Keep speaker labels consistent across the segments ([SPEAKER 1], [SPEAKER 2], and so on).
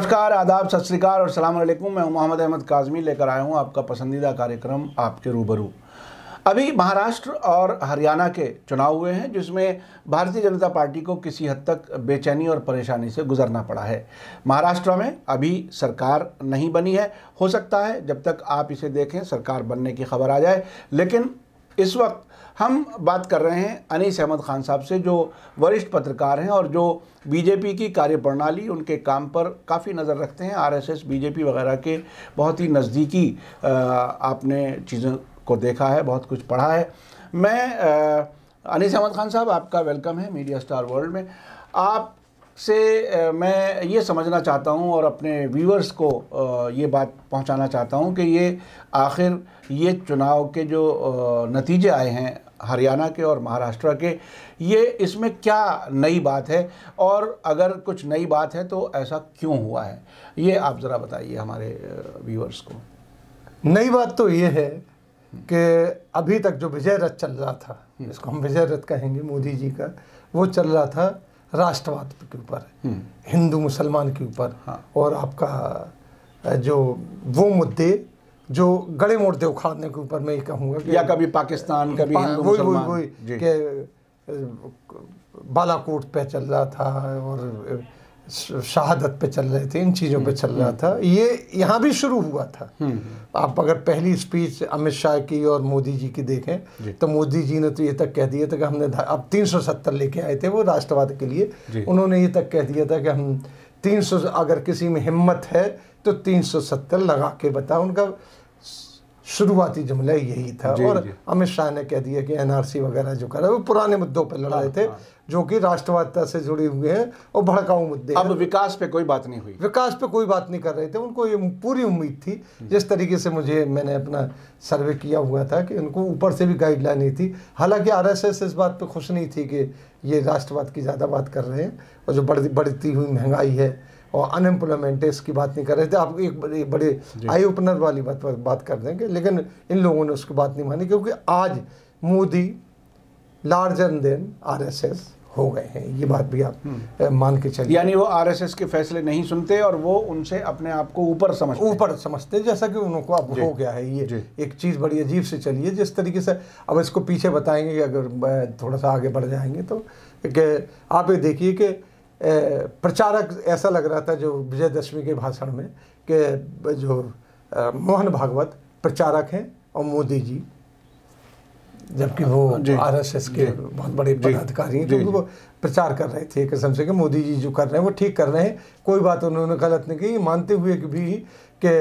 [SPEAKER 1] नमस्कार आदाब सत श्रीकाल और सलाम अलैकुम मैं मोहम्मद अहमद काजमी लेकर आया हूँ आपका पसंदीदा कार्यक्रम आपके रूबरू अभी महाराष्ट्र और हरियाणा के चुनाव हुए हैं जिसमें भारतीय जनता पार्टी को किसी हद तक बेचैनी और परेशानी से गुजरना पड़ा है महाराष्ट्र में अभी सरकार नहीं बनी है हो सकता है जब तक आप इसे देखें सरकार बनने की खबर आ जाए लेकिन इस वक्त हम बात कर रहे हैं अनीस अहमद खान साहब से जो वरिष्ठ पत्रकार हैं और जो बीजेपी की कार्यप्रणाली उनके काम पर काफ़ी नज़र रखते हैं आरएसएस बीजेपी वगैरह के बहुत ही नज़दीकी आपने चीज़ों को देखा है बहुत कुछ पढ़ा है मैं अनीस अहमद खान साहब आपका वेलकम है मीडिया स्टार वर्ल्ड में आप से मैं ये समझना चाहता हूँ और अपने व्यूअर्स को ये बात पहुँचाना चाहता हूँ कि ये आखिर ये चुनाव के जो नतीजे आए हैं हरियाणा के और महाराष्ट्र के ये इसमें क्या नई बात है और अगर कुछ नई बात है तो ऐसा क्यों हुआ है ये आप ज़रा बताइए
[SPEAKER 2] हमारे व्यूअर्स को नई बात तो ये है हम्म। कि अभी तक जो विजय रथ चल रहा था जिसको हम्म। हम विजय रथ कहेंगे मोदी जी का वो चल रहा था राष्ट्रवाद के ऊपर हम्म। हिंदू मुसलमान के ऊपर हाँ। और आपका जो वो मुद्दे जो गड़े मोड़ते उखाड़ने के ऊपर मैं ये कहूँगा या कभी
[SPEAKER 1] पाकिस्तान कभी वही वही वही
[SPEAKER 2] के बालाकोट पे चल रहा था और शहादत पे चल रहे थे इन चीज़ों पे चल रहा था ये यहाँ भी शुरू हुआ था हम्म। आप अगर पहली स्पीच अमित शाह की और मोदी जी की देखें तो मोदी जी ने तो ये तक कह दिया था कि हमने अब 370 लेके आए थे वो राष्ट्रवाद के लिए उन्होंने ये तक कह दिया था कि हम 300 अगर किसी में हिम्मत है तो 370 लगा के बताओ उनका शुरुआती जुमला यही था और अमित शाह ने कह दिया कि एनआरसी वगैरह जो करा वो पुराने मुद्दों पर लड़ाए हाँ, थे हाँ। जो कि राष्ट्रवादता से जुड़े हुए हैं और भड़काऊ मुद्दे अब विकास पे कोई बात नहीं हुई विकास पे कोई बात नहीं कर रहे थे उनको ये पूरी उम्मीद थी जिस तरीके से मुझे मैंने अपना सर्वे किया हुआ था कि उनको ऊपर से भी गाइडलाइन नहीं थी हालांकि आरएसएस इस बात पर खुश नहीं थी कि ये राष्ट्रवाद की ज़्यादा बात कर रहे हैं और जो बढ़ती बढ़ती हुई महंगाई है और अनएम्प्लॉयमेंट है इसकी बात नहीं कर रहे थे आप एक बड़े, बड़े आई ओपनर वाली बात बात कर देंगे लेकिन इन लोगों ने उसकी बात नहीं मानी क्योंकि आज Modi larger than R S S हो गए हैं ये बात भी आप हम्म। मान के चलिए यानी वो
[SPEAKER 1] आरएसएस के फैसले नहीं सुनते और वो उनसे अपने आप को ऊपर
[SPEAKER 2] समझते ऊपर समझते जैसा कि उनको अब हो गया है ये एक चीज़ बड़ी अजीब से चली है जिस तरीके से अब इसको पीछे बताएंगे कि अगर थोड़ा सा आगे बढ़ जाएंगे तो आप ये देखिए कि प्रचारक ऐसा लग रहा था जो विजयदशमी के भाषण में कि जो मोहन भागवत प्रचारक हैं और मोदी जी जबकि वो आरएसएस के बहुत बड़े पदाधिकारी हैं तो वो प्रचार कर रहे थे कसम से कि मोदी जी जो कर रहे हैं वो ठीक कर रहे हैं कोई बात उन्होंने गलत नहीं की मानते हुए कि भी कि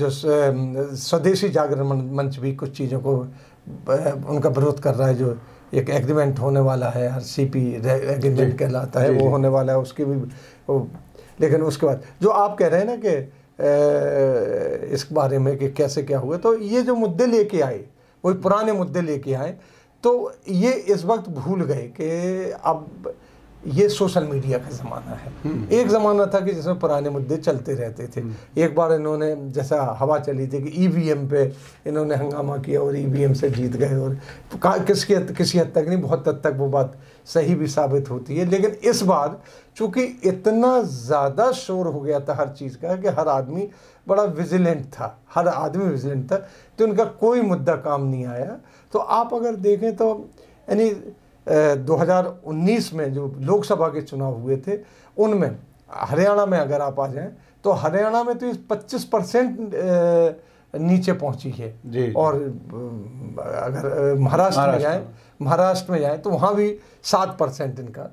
[SPEAKER 2] जो स्वदेशी जागरण मंच भी कुछ चीज़ों को उनका विरोध कर रहा है जो एक एग्रीमेंट होने वाला है आर सी पी एग्रीमेंट कहलाता है वो होने वाला है उसके भी लेकिन उसके बाद जो आप कह रहे हैं ना कि इस बारे में कि कैसे क्या हुआ तो ये जो मुद्दे लेके आए कोई पुराने मुद्दे लेके आए तो ये इस वक्त भूल गए कि अब ये सोशल मीडिया का ज़माना है हम्म। एक ज़माना था कि जिसमें पुराने मुद्दे चलते रहते थे हम्म। एक बार इन्होंने जैसा हवा चली थी कि ईवीएम e पे इन्होंने हंगामा किया और ईवीएम e से जीत गए और किसकी किसी हद तक नहीं बहुत हद तक वो बात सही भी साबित होती है लेकिन इस बार चूंकि इतना ज़्यादा शोर हो गया था हर चीज़ का कि हर आदमी बड़ा विजिलेंट था हर आदमी विजिलेंट था तो उनका कोई मुद्दा काम नहीं आया तो आप अगर देखें तो यानी 2019 में जो लोकसभा के चुनाव हुए थे उनमें हरियाणा में अगर आप आ जाएं तो हरियाणा में तो 25 परसेंट नीचे पहुंची है और अगर महाराष्ट्र में जाएं महाराष्ट्र में जाएं तो वहाँ भी सात परसेंट इनका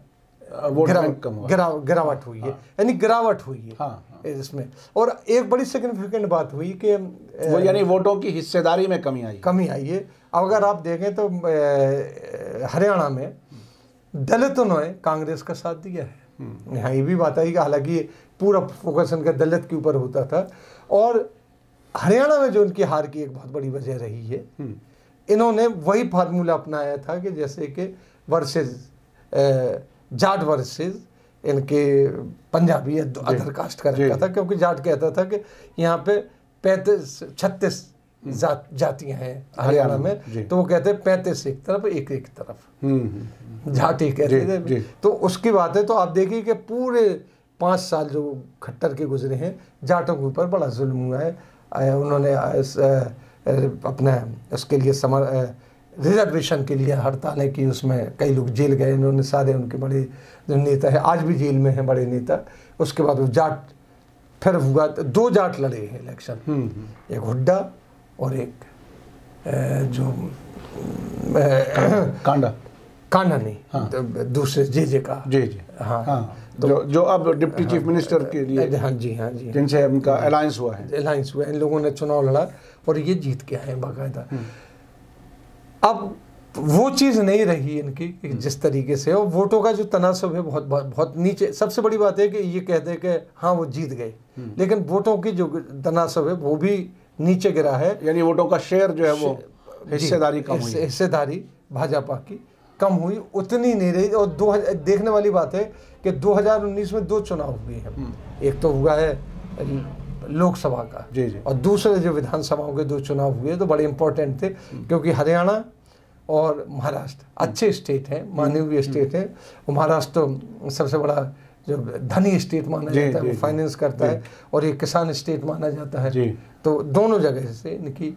[SPEAKER 2] गिरावट गिरावट हुई है हाँ। यानी गिरावट हुई है हाँ। इसमें और एक बड़ी सिग्निफिकेंट बात हुई कि वो यानी वोटों की हिस्सेदारी में कमी आई कमी आई है अब अगर आप देखें तो हरियाणा में दलितों ने कांग्रेस का साथ दिया है हम्म। यहाँ ये भी बात आई कि हालांकि पूरा फोकस इनका दलित के ऊपर होता था और हरियाणा में जो उनकी हार की एक बहुत बड़ी वजह रही है हम्म। इन्होंने वही फार्मूला अपनाया था कि जैसे कि वर्सेस जाट वर्सेज इनके पंजाबी अदर कास्ट का रखा था क्योंकि जाट कहता था कि यहाँ पे पैंतीस छत्तीस हम्म। जात जातियाँ हैं हरियाणा में तो वो कहते हैं पैंतीस एक तरफ एक एक तरफ झाटी हम्म, हम्म, कहते थे तो उसकी बात है तो आप देखिए कि पूरे पाँच साल जो खट्टर के गुजरे हैं जाटों के ऊपर बड़ा जुल्म हुआ है उन्होंने अपने उसके लिए समर रिजर्वेशन के लिए हड़तालें की उसमें कई लोग जेल गए इन्होंने सारे उनके बड़े जो नेता है आज भी जेल में हैं बड़े नेता उसके बाद वो जाट फिर हुआ तो दो जाट लड़े हैं इलेक्शन हम्म, हम्म। एक हुड्डा और एक जो कांडा कांडा नहीं हाँ। तो दूसरे जे जे का जे जे हाँ, हाँ। तो जो, जो अब डिप्टी चीफ हाँ। मिनिस्टर के लिए हाँ जी हाँ जी जिनसे उनका अलायंस हुआ है अलायंस हुआ है इन लोगों ने चुनाव लड़ा और ये जीत के आए बाकायदा हम्म। अब वो चीज़ नहीं रही इनकी हम्म। जिस तरीके से और वोटों का जो तनासब है बहुत बहुत नीचे सबसे बड़ी बात है कि ये कह दे कि हाँ वो जीत गए हम्म। लेकिन वोटों की जो तनासब है वो भी नीचे गिरा है यानी वोटों का शेयर जो है वो हिस्सेदारी कम हुई हिस्सेदारी भाजपा की कम हुई उतनी नहीं रही और दो देखने वाली बात है कि 2019 में दो चुनाव हुए हैं हम्म। एक तो हुआ है लोकसभा का जी जी और दूसरे जो विधानसभाओं के दो चुनाव हुए तो बड़े इंपॉर्टेंट थे हम्म। क्योंकि हरियाणा और महाराष्ट्र अच्छे स्टेट हैं हम्म। मानवीय स्टेट हम्म। हैं महाराष्ट्र तो सबसे बड़ा जो धनी स्टेट माना जाता है वो फाइनेंस करता है और ये किसान स्टेट माना जाता है तो दोनों जगह से इनकी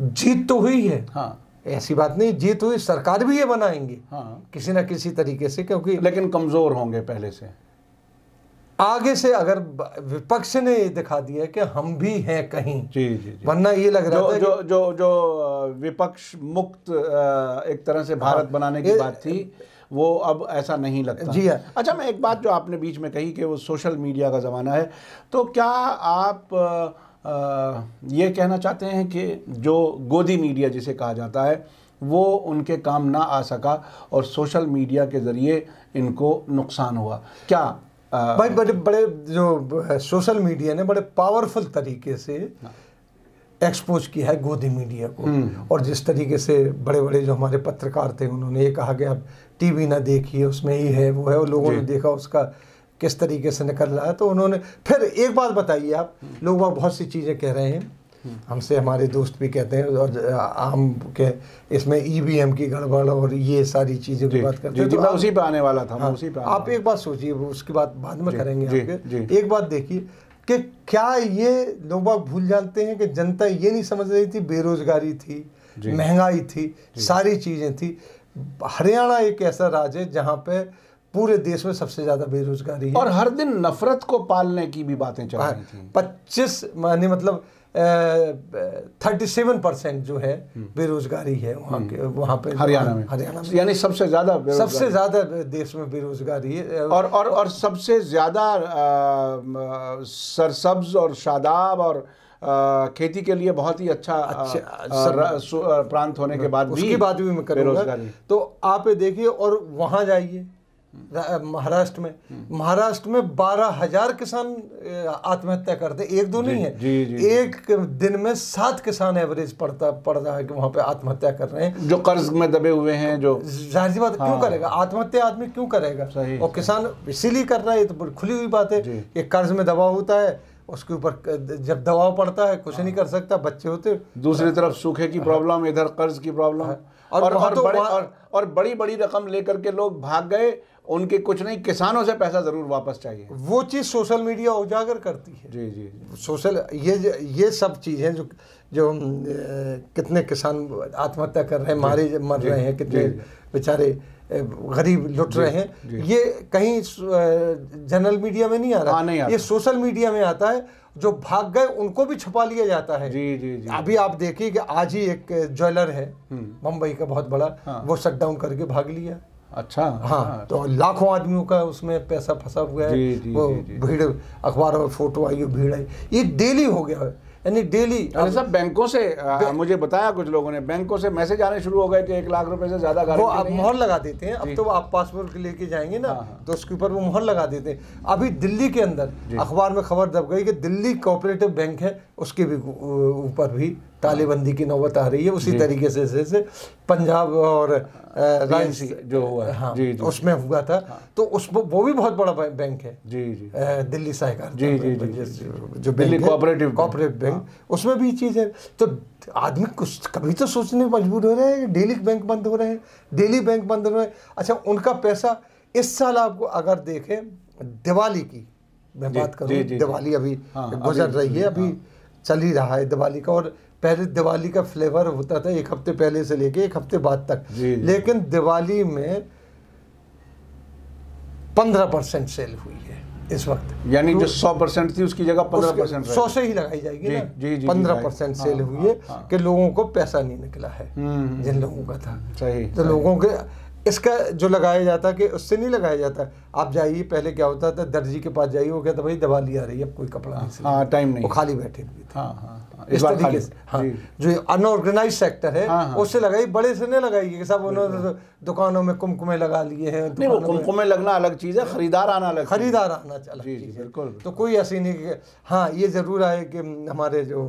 [SPEAKER 2] जीत तो हुई है हाँ। ऐसी बात नहीं जीत हुई सरकार भी ये बनाएंगे हाँ किसी ना किसी तरीके से क्योंकि लेकिन कमज़ोर होंगे पहले से आगे से अगर विपक्ष ने ये दिखा दिया कि हम भी हैं कहीं जी जी, जी। वरना ये लग रहा जो, था जो जो जो विपक्ष मुक्त
[SPEAKER 1] एक तरह से हाँ। भारत हाँ, बनाने की बात थी वो अब ऐसा नहीं लगता जी हाँ अच्छा मैं एक बात जो आपने बीच में कही कि वो सोशल मीडिया का ज़माना है तो क्या आप आ, ये कहना चाहते हैं कि जो गोदी मीडिया जिसे कहा जाता है वो उनके काम ना आ सका और सोशल मीडिया के ज़रिए इनको नुकसान
[SPEAKER 2] हुआ क्या Uh, भाई बड़े बड़े जो सोशल मीडिया ने बड़े पावरफुल तरीके से एक्सपोज हाँ। किया है गोदी मीडिया को हम्म। और जिस तरीके से बड़े बड़े जो हमारे पत्रकार थे उन्होंने ये कहा कि आप टीवी ना देखिए उसमें ही है वो है और लोगों ने देखा उसका किस तरीके से निकल रहा है तो उन्होंने फिर एक बात बताइए आप हम्म। लोग बहुत सी चीज़ें कह रहे हैं हमसे हमारे दोस्त भी कहते हैं और आम के इसमें ईवीएम e की गड़बड़ और ये सारी चीज़ें की बात करते हैं तो मैं उसी पे आने वाला था हाँ, उसी पे आप एक बात सोचिए उसकी बात बाद में करेंगे जी, जी, एक बात देखिए कि क्या ये लोग बाग भूल जाते हैं कि जनता ये नहीं समझ रही थी बेरोजगारी थी महंगाई थी सारी चीज़ें थी हरियाणा एक ऐसा राज्य है जहाँ पे पूरे देश में सबसे ज्यादा बेरोजगारी है और हर दिन नफरत को पालने की भी बातें चल हाँ, रही थी पच्चीस मतलब थर्टी सेवन परसेंट जो है हम्म। बेरोजगारी है वहाँ हम्म। के वहाँ पे हरियाणा में हरियाणा में यानी सबसे ज़्यादा सबसे ज़्यादा देश में बेरोजगारी है और
[SPEAKER 1] और और सबसे ज़्यादा सरसब्ज और शादाब और आ, खेती के लिए बहुत ही अच्छा, अच्छा प्रांत होने के बाद उसके बाद भी मैं करूँगा
[SPEAKER 2] तो आप देखिए और वहाँ जाइए महाराष्ट्र में हम्म। महाराष्ट्र में बारह हजार किसान आत्महत्या करते एक दो नहीं है जी, जी, एक दिन में सात किसान एवरेज पड़ता पड़ रहा है कि वहां पे आत्महत्या कर रहे हैं जो कर्ज में दबे हुए हैं जो जाहिर सी बात हाँ। क्यों करेगा आत्महत्या आदमी क्यों करेगा सही और किसान इसीलिए कर रहा है ये तो खुली हुई बात है ये कर्ज में दबाव होता है उसके ऊपर जब दबाव पड़ता है कुछ नहीं हाँ। कर सकता बच्चे होते दूसरी हाँ। तरफ सूखे की प्रॉब्लम इधर कर्ज की प्रॉब्लम हाँ।
[SPEAKER 1] और और, तो बड़े, और और बड़ी बड़ी रकम लेकर के लोग भाग गए उनके कुछ नहीं किसानों
[SPEAKER 2] से पैसा ज़रूर वापस चाहिए वो चीज़ सोशल मीडिया उजागर करती है जी जी, सोशल ये ये सब चीज़ें जो जो कितने किसान आत्महत्या कर रहे हैं मारे मर रहे हैं कितने बेचारे गरीब लुट रहे हैं ये कहीं जनरल मीडिया में नहीं आ रहा आ, हाँ, नहीं ये सोशल मीडिया में आता है जो भाग गए उनको भी छुपा लिया जाता है जी जी जी अभी आप देखिए कि आज ही एक ज्वेलर है हम्म। मुंबई का बहुत बड़ा हाँ। वो शटडाउन करके भाग लिया अच्छा हाँ हाँ तो लाखों आदमियों का उसमें पैसा फंसा हुआ है वो भीड़ अखबारों में फोटो आई भीड़ आई ये डेली हो गया
[SPEAKER 1] है यानी डेली अरे सब बैंकों से आ, मुझे बताया कुछ लोगों ने बैंकों से मैसेज आने शुरू हो गए
[SPEAKER 2] कि एक लाख रुपए से ज्यादा
[SPEAKER 1] वो आप मोहर लगा देते हैं अब
[SPEAKER 2] तो आप पासपोर्ट लेके जाएंगे ना हाँ, हाँ। तो उसके ऊपर वो मोहर लगा देते हैं अभी दिल्ली के अंदर अखबार में खबर दब गई कि दिल्ली कोऑपरेटिव बैंक है उसके भी ऊपर भी तालेबंदी की नौबत आ रही है उसी तरीके से जैसे पंजाब और रांची जो हुआ है हाँ जी, जी उसमें हुआ था हाँ। तो उस वो भी बहुत बड़ा बैंक है जी जी दिल्ली सहकार जी जी जी जो दिल्ली कोऑपरेटिव कोऑपरेटिव बैंक हाँ। उसमें भी चीज़ है तो आदमी कुछ कभी तो सोचने मजबूर हो रहे हैं डेली बैंक बंद हो रहे हैं डेली बैंक बंद हो रहे हैं अच्छा उनका पैसा इस साल आपको अगर देखें दिवाली की मैं बात करूँ दिवाली अभी हाँ, गुजर रही है अभी हाँ। चल ही रहा है दिवाली का और पहले दिवाली का फ्लेवर होता था एक हफ्ते पहले से लेके एक हफ्ते बाद तक लेकिन दिवाली में पंद्रह परसेंट सेल हुई है इस वक्त यानी जो तो सौ परसेंट थी उसकी जगह पंद्रह परसेंट सौ से ही लगाई जाएगी जी, ना पंद्रह परसेंट हाँ, सेल हुई है हाँ, हाँ। कि लोगों को पैसा नहीं निकला है हम्म, हम्म, हम्म। जिन लोगों का था सही तो लोगों के इसका जो लगाया जाता कि उससे नहीं लगाया जाता आप जाइए पहले क्या होता था दर्जी के पास जाइए वो कहता भाई दिवाली आ रही है अब कोई कपड़ा नहीं टाइम नहीं खाली बैठे हुए थे हाँ हाँ इस तरीके से हाँ जो अनऑर्गेनाइज सेक्टर है हाँ, हाँ। उससे लगाई बड़े से नहीं लगाई कि सब उन्होंने दुकानों में कुमकुमे लगा लिए हैं नहीं वो कुमकुमे लगना अलग चीज़ है खरीदार आना अलग खरीदार आना अलग चीज़ बिल्कुल तो कोई ऐसी नहीं हाँ ये ज़रूर आए कि हमारे जो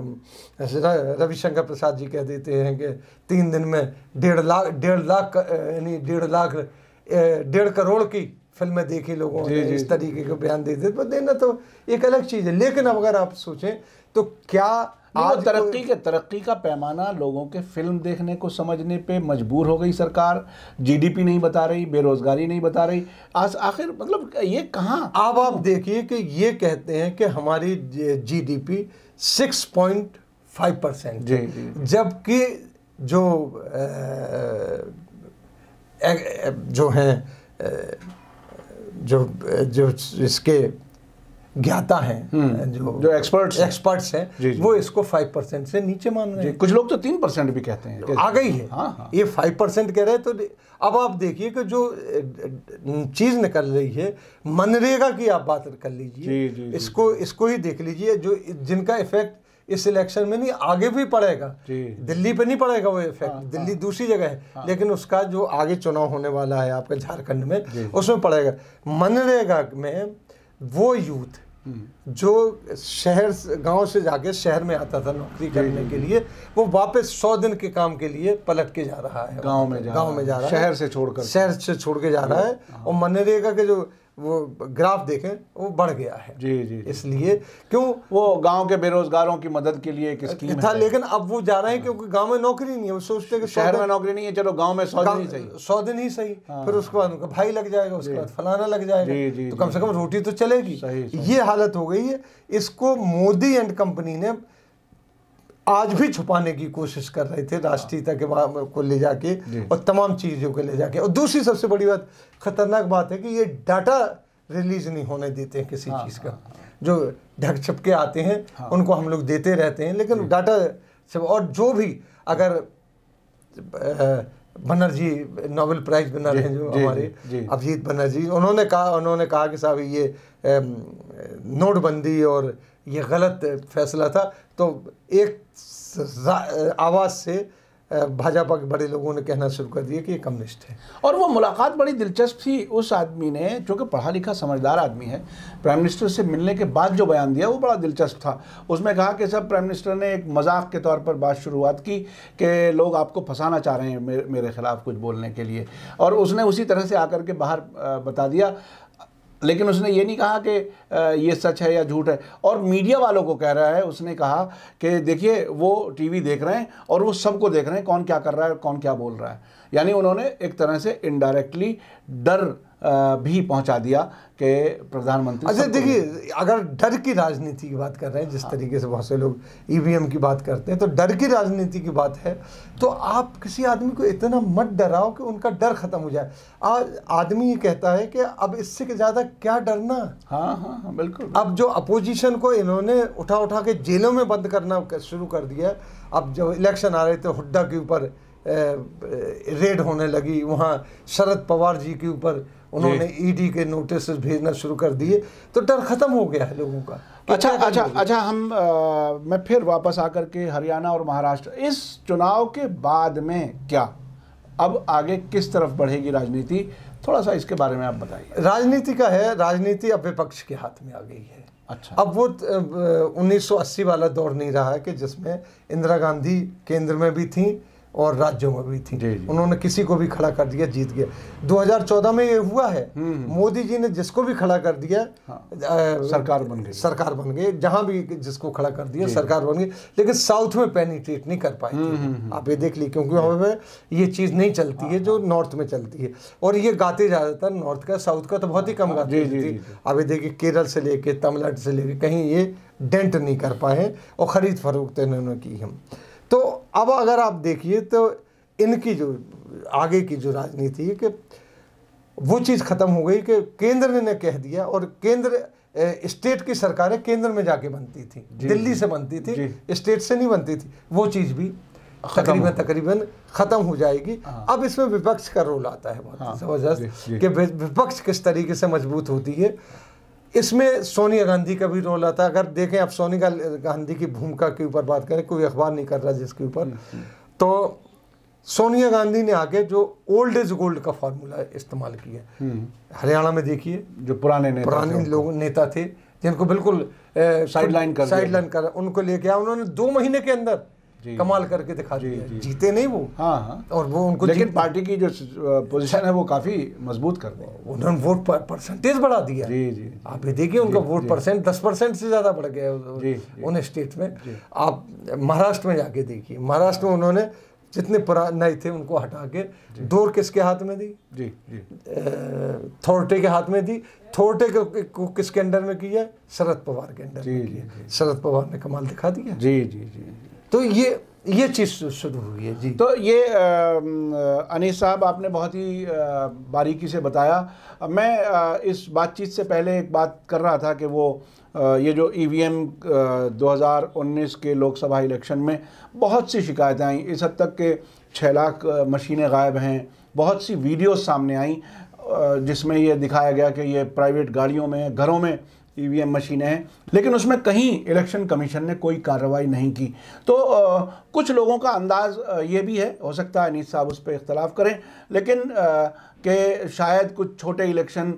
[SPEAKER 2] रविशंकर प्रसाद जी कह देते हैं कि तीन दिन में डेढ़ लाख डेढ़ लाख यानी डेढ़ लाख डेढ़ करोड़ की फिल्में देखी लोगों ने इस तरीके का बयान दे देते पर देना तो एक अलग चीज़ है लेकिन अब अगर आप सोचें तो
[SPEAKER 1] क्या आज तरक्की के तरक्की का पैमाना लोगों के फिल्म देखने को समझने पे मजबूर हो गई सरकार जीडीपी नहीं बता रही बेरोजगारी नहीं बता रही आज आखिर मतलब ये
[SPEAKER 2] कहाँ अब आप देखिए कि ये कहते हैं कि हमारी जीडीपी 6.5 परसेंट जी, जी। जबकि जो जो हैं जो जो इसके ज्ञाता हम्म। हैं जो जो एक्सपर्ट्स एक्सपर्ट्स हैं वो इसको फाइव परसेंट से नीचे मान रहे हैं कुछ लोग तो तीन परसेंट भी कहते हैं आ गई है हाँ, हाँ। ये फाइव परसेंट कह रहे हैं तो अब आप देखिए कि जो चीज़ निकल रही है मनरेगा की आप बात कर लीजिए इसको इसको ही देख लीजिए जो जिनका इफेक्ट इस इलेक्शन में नहीं आगे भी पड़ेगा दिल्ली पे नहीं पड़ेगा वो इफेक्ट हाँ, दिल्ली हाँ, दूसरी जगह है हाँ, लेकिन उसका जो आगे चुनाव होने वाला है आपका झारखंड में उसमें पड़ेगा मनरेगा में वो यूथ हम्म। जो शहर गांव से जाके शहर में आता था नौकरी करने के लिए वो वापस सौ दिन के काम के लिए पलट के जा रहा है गांव में गांव में जा रहा है शहर से छोड़कर शहर से छोड़ के जा रहा हाँ। है और मनरेगा के जो वो ग्राफ देखें वो बढ़ गया है जी जी, जी इसलिए क्यों वो गांव के बेरोजगारों की मदद के लिए एक स्कीम था लेकिन अब वो जा रहे हैं क्योंकि गांव में नौकरी नहीं है वो सोचते कि शहर में नौकरी नहीं है चलो गांव में सौ दिन ही सही सौ दिन ही सही हाँ। फिर उसके बाद उनका भाई लग जाएगा उसके बाद फलाना लग जाएगा तो कम से कम रोटी तो चलेगी ये हालत हो गई है इसको मोदी एंड कंपनी ने आज भी छुपाने की कोशिश कर रहे थे राष्ट्रीयता के को ले जाके और तमाम चीज़ों को ले जाके और दूसरी सबसे बड़ी बात खतरनाक बात है कि ये डाटा रिलीज नहीं होने देते हैं किसी हाँ, चीज़ का हाँ, हाँ। जो ढक छपके आते हैं उनको हम लोग देते रहते हैं लेकिन डाटा और जो भी अगर बनर्जी नोबेल प्राइज विनर हैं जो हमारे अभिजीत बनर्जी उन्होंने कहा उन्होंने कहा कि साहब ये नोटबंदी और ये गलत फैसला था तो एक आवाज़ से भाजपा के बड़े लोगों ने कहना शुरू कर दिया कि ये कम्युनिस्ट है और वो मुलाकात बड़ी दिलचस्प थी उस आदमी ने जो कि पढ़ा लिखा
[SPEAKER 1] समझदार आदमी है प्राइम मिनिस्टर से मिलने के बाद जो बयान दिया वो बड़ा दिलचस्प था उसमें कहा कि सब प्राइम मिनिस्टर ने एक मजाक के तौर पर बात शुरुआत की कि लोग आपको फंसाना चाह रहे हैं मेरे, मेरे खिलाफ कुछ बोलने के लिए और उसने उसी तरह से आकर के बाहर बता दिया लेकिन उसने ये नहीं कहा कि ये सच है या झूठ है और मीडिया वालों को कह रहा है उसने कहा कि देखिए वो टीवी देख रहे हैं और वो सबको देख रहे हैं कौन क्या कर रहा है कौन क्या बोल रहा है यानी उन्होंने एक तरह से इनडायरेक्टली डर भी पहुंचा दिया कि
[SPEAKER 2] प्रधानमंत्री अच्छा देखिए अगर डर की राजनीति की बात कर रहे हैं जिस हाँ। तरीके से बहुत से लोग ईवीएम e की बात करते हैं तो डर की राजनीति की बात है तो आप किसी आदमी को इतना मत डराओ कि उनका डर खत्म हो जाए आज आदमी ये कहता है कि अब इससे ज़्यादा क्या डरना हाँ हाँ हाँ बिल्कुल अब जो अपोजिशन को इन्होंने उठा उठा के जेलों में बंद करना शुरू कर दिया अब जब इलेक्शन आ रहे थे हुड्डा के ऊपर रेड होने लगी वहाँ शरद पवार जी के ऊपर उन्होंने ईडी e के नोटिस भेजना शुरू कर दिए तो डर खत्म हो गया है लोगों का अच्छा अच्छा अच्छा हम आ, मैं
[SPEAKER 1] फिर वापस आकर के हरियाणा और महाराष्ट्र इस चुनाव के बाद में क्या
[SPEAKER 2] अब आगे किस तरफ बढ़ेगी राजनीति थोड़ा सा इसके बारे में आप बताइए राजनीति का है राजनीति अब विपक्ष के हाथ में आ गई है अच्छा अब वो उन्नीस वाला दौर नहीं रहा है कि जिसमें इंदिरा गांधी केंद्र में भी थी और राज्यों में भी थी उन्होंने किसी को भी खड़ा कर दिया जीत गया 2014 में ये हुआ है हम्म, हम्म। मोदी जी ने जिसको भी खड़ा कर दिया हाँ। सरकार बन गई सरकार बन गई जहां भी जिसको खड़ा कर दिया सरकार बन गई लेकिन साउथ में पेनिट्रेट नहीं कर पाई हम्म, आप ये देख ली क्योंकि पर ये चीज़ नहीं चलती है हाँ, जो नॉर्थ हाँ। में चलती है और ये गाते ज़्यादातर नॉर्थ का साउथ का तो बहुत ही कम गाते आप ये देखिए केरल से लेके तमिलनाडु से लेके कहीं ये डेंट नहीं कर पाए और ख़रीद फरोख्त इन्होंने की हम तो अब अगर आप देखिए तो इनकी जो आगे की जो राजनीति है कि वो चीज़ ख़त्म हो गई कि केंद्र ने कह दिया और केंद्र स्टेट की सरकारें केंद्र में जाके बनती थी दिल्ली से बनती थी स्टेट से नहीं बनती थी वो चीज़ भी तकरीबन तकरीबन ख़त्म हो जाएगी हाँ। अब इसमें विपक्ष का रोल आता है बहुत हाँ, ज़बरदस्त कि विपक्ष किस तरीके से मजबूत होती है इसमें सोनिया गांधी का भी रोल आता है अगर देखें आप सोनिया गांधी की भूमिका के ऊपर बात करें कोई अखबार नहीं कर रहा जिसके ऊपर तो सोनिया गांधी ने आगे जो ओल्ड इज गोल्ड का फार्मूला इस्तेमाल किया हम्म। हरियाणा में देखिए जो पुराने नेता पुराने लोग नेता थे जिनको बिल्कुल साइडलाइन कर साइडलाइन कर उनको लेके आया उन्होंने दो महीने के अंदर कमाल करके दिखा दिया जी, जीते नहीं वो हाँ हाँ और वो उनको लेकिन पार्टी की जो पोजीशन है वो काफ़ी मजबूत कर दी उन्होंने वोट परसेंटेज बढ़ा दिया जी जी आप ये देखिए उनका वोट परसेंट दस परसेंट से ज़्यादा बढ़ गया उन स्टेट में आप महाराष्ट्र में जाके देखिए महाराष्ट्र में उन्होंने जितने नए थे उनको हटा के डोर किसके हाथ में दी जी जी थोरटे के हाथ में दी थोरटे को, को किसके अंडर में किया शरद पवार के अंडर में किया शरद पवार ने कमाल दिखा दिया जी जी जी तो ये ये चीज़ शुरू हुई है जी तो ये
[SPEAKER 1] अनिस साहब आपने बहुत ही बारीकी से बताया मैं इस बातचीत से पहले एक बात कर रहा था कि वो ये जो ई वी एम दो के लोकसभा इलेक्शन में बहुत सी शिकायतें आई इस हद तक के छः लाख मशीनें गायब हैं बहुत सी वीडियोस सामने आई जिसमें ये दिखाया गया कि ये प्राइवेट गाड़ियों में घरों में ईवीएम मशीनें हैं लेकिन उसमें कहीं इलेक्शन कमीशन ने कोई कार्रवाई नहीं की तो आ, कुछ लोगों का अंदाज ये भी है हो सकता है अनिस साहब उस पर इख्तलाफ करें लेकिन कि शायद कुछ छोटे इलेक्शन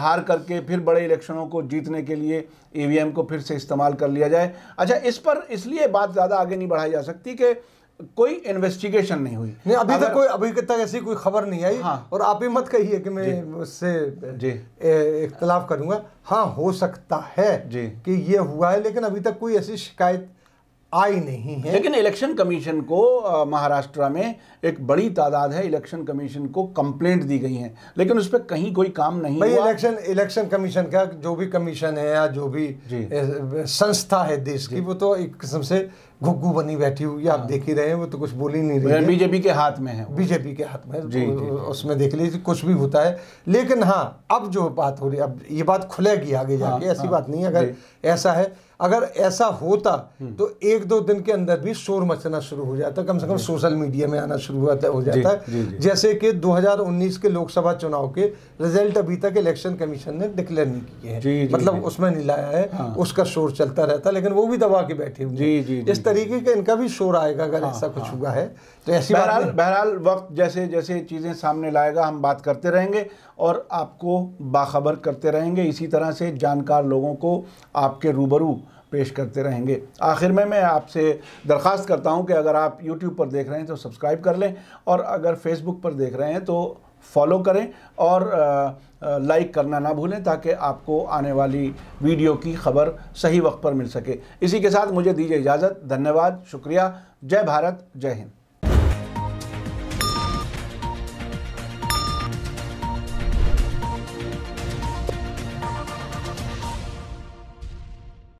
[SPEAKER 1] हार करके फिर बड़े इलेक्शनों को जीतने के लिए ईवीएम को फिर से इस्तेमाल कर लिया जाए अच्छा इस पर इसलिए बात ज़्यादा आगे नहीं बढ़ाई जा सकती कि कोई इन्वेस्टिगेशन नहीं हुई नहीं अभी तक कोई अभी तक
[SPEAKER 2] ऐसी कोई खबर नहीं आई हाँ, और आप ही मत कहिए कि मैं उससे इख्तलाफ करूंगा हाँ हो सकता है जी कि ये हुआ है लेकिन अभी तक कोई ऐसी शिकायत आई नहीं है लेकिन
[SPEAKER 1] इलेक्शन कमीशन को महाराष्ट्र में एक बड़ी तादाद है इलेक्शन
[SPEAKER 2] कमीशन को कंप्लेंट दी गई है लेकिन उस पर कहीं कोई काम नहीं भाई इलेक्शन इलेक्शन कमीशन का जो भी कमीशन है या जो भी संस्था है देश की वो तो एक किस्म से घुग्गू बनी बैठी हुई आप हाँ। देख ही रहे हैं वो तो कुछ बोल ही नहीं रही बीजेपी के हाथ में है बीजेपी के हाथ में जी, जी, उसमें देख लीजिए कुछ भी होता है लेकिन हाँ अब जो बात हो रही है अब ये बात खुलेगी आगे जाके हाँ, ऐसी हाँ। बात नहीं अगर ऐसा है अगर ऐसा होता हम्म। तो एक दो दिन के अंदर भी शोर मचना शुरू हो जाता कम से कम सोशल मीडिया में आना शुरू हो जाता है जैसे कि 2019 के लोकसभा चुनाव के रिजल्ट अभी तक इलेक्शन कमीशन ने डिक्लेयर नहीं किए हैं मतलब उसमें नहीं लाया है उसका शोर चलता रहता लेकिन वो भी दबा के बैठे हुए इस तरह तरीके का इनका भी शोर आएगा अगर ऐसा कुछ हाँ, हाँ। हुआ है तो ऐसी बहरहाल बहरहाल वक्त जैसे
[SPEAKER 1] जैसे चीज़ें सामने लाएगा हम बात करते रहेंगे और आपको बाखबर करते रहेंगे इसी तरह से जानकार लोगों को आपके रूबरू पेश करते रहेंगे आखिर में मैं आपसे दरख्वास्त करता हूँ कि अगर आप यूट्यूब पर देख रहे हैं तो सब्सक्राइब कर लें और अगर फेसबुक पर देख रहे हैं तो फॉलो करें और लाइक करना ना भूलें ताकि आपको आने वाली वीडियो की खबर सही वक्त पर मिल सके इसी के साथ मुझे दीजिए इजाज़त धन्यवाद शुक्रिया जय भारत जय हिंद